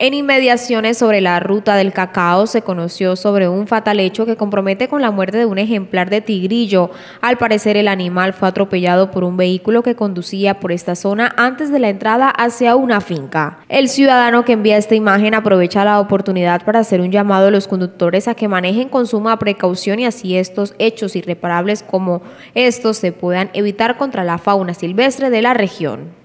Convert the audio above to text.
En inmediaciones sobre la ruta del cacao se conoció sobre un fatal hecho que compromete con la muerte de un ejemplar de tigrillo. Al parecer el animal fue atropellado por un vehículo que conducía por esta zona antes de la entrada hacia una finca. El ciudadano que envía esta imagen aprovecha la oportunidad para hacer un llamado a los conductores a que manejen con suma precaución y así estos hechos irreparables como estos se puedan evitar contra la fauna silvestre de la región.